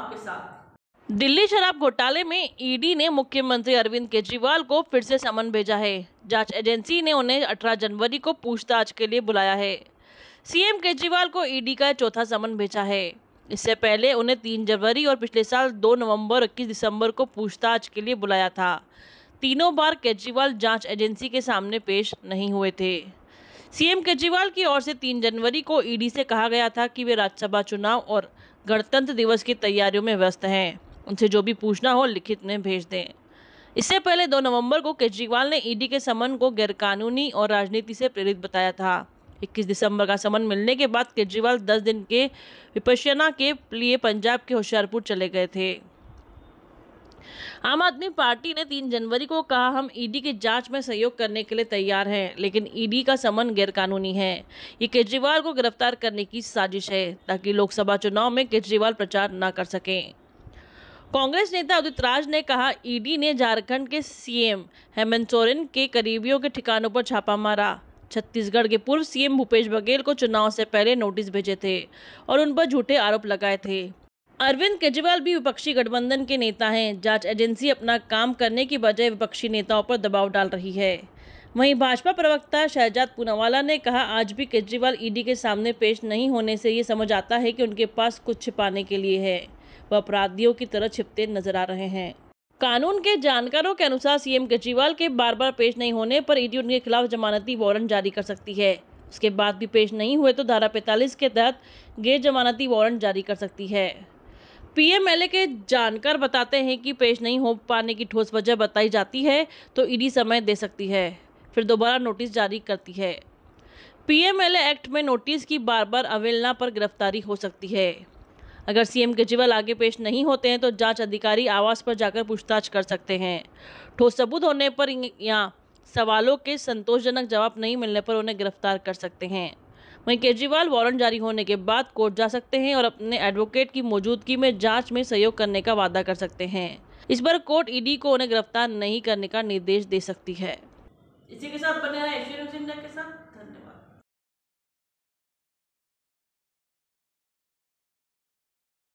आपके साथ दिल्ली शराब घोटाले में ईडी ने मुख्यमंत्री अरविंद केजरीवाल को फिर से समन भेजा है जांच एजेंसी ने उन्हें 18 जनवरी को पूछताछ के लिए बुलाया है सीएम केजरीवाल को ईडी का चौथा समन भेजा है इससे पहले उन्हें 3 जनवरी और पिछले साल 2 नवंबर इक्कीस दिसंबर को पूछताछ के लिए बुलाया था तीनों बार केजरीवाल जांच एजेंसी के सामने पेश नहीं हुए थे सीएम केजरीवाल की ओर से 3 जनवरी को ईडी से कहा गया था कि वे राज्यसभा चुनाव और गणतंत्र दिवस की तैयारियों में व्यस्त हैं उनसे जो भी पूछना हो लिखित में भेज दें इससे पहले 2 नवंबर को केजरीवाल ने ईडी के समन को गैरकानूनी और राजनीति से प्रेरित बताया था 21 दिसंबर का समन मिलने के बाद केजरीवाल 10 दिन के विपशना के लिए पंजाब के होशियारपुर चले गए थे आम आदमी पार्टी ने 3 जनवरी को कहा हम ईडी की जांच में सहयोग करने के लिए तैयार हैं लेकिन ईडी का समन गैरकानूनी है ये केजरीवाल को गिरफ्तार करने की साजिश है ताकि लोकसभा चुनाव में केजरीवाल प्रचार ना कर सकें कांग्रेस नेता उदित राज ने कहा ईडी ने झारखंड के सीएम हेमंत सोरेन के करीबियों के ठिकानों पर छापा मारा छत्तीसगढ़ के पूर्व सीएम भूपेश बघेल को चुनाव से पहले नोटिस भेजे थे और उन पर झूठे आरोप लगाए थे अरविंद केजरीवाल भी विपक्षी गठबंधन के नेता हैं जांच एजेंसी अपना काम करने की बजाय विपक्षी नेताओं पर दबाव डाल रही है वहीं भाजपा प्रवक्ता शहजाद पूनावाला ने कहा आज भी केजरीवाल ईडी के सामने पेश नहीं होने से ये समझ आता है कि उनके पास कुछ छिपाने के लिए है वह अपराधियों की तरह छिपते नजर आ रहे हैं कानून के जानकारों के अनुसार सीएम केजरीवाल के बार बार पेश नहीं होने पर ईडी उनके खिलाफ जमानती वारंट जारी कर सकती है उसके बाद भी पेश नहीं हुए तो धारा 45 के तहत गैर जमानती वारंट जारी कर सकती है पीएमएलए के जानकार बताते हैं कि पेश नहीं हो पाने की ठोस वजह बताई जाती है तो ईडी समय दे सकती है फिर दोबारा नोटिस जारी करती है पीएमएलए एक्ट में नोटिस की बार बार अवेलना पर गिरफ्तारी हो सकती है अगर सीएम केजरीवाल आगे पेश नहीं होते हैं तो जांच अधिकारी आवास पर जाकर पूछताछ कर सकते हैं ठोस सबूत होने पर या सवालों के संतोषजनक जवाब नहीं मिलने पर उन्हें गिरफ्तार कर सकते हैं वहीं केजरीवाल वारंट जारी होने के बाद कोर्ट जा सकते हैं और अपने एडवोकेट की मौजूदगी में जांच में सहयोग करने का वादा कर सकते हैं इस पर कोर्ट ईडी e को उन्हें गिरफ्तार नहीं करने का निर्देश दे सकती है इसी के साथ बने रहे के साथ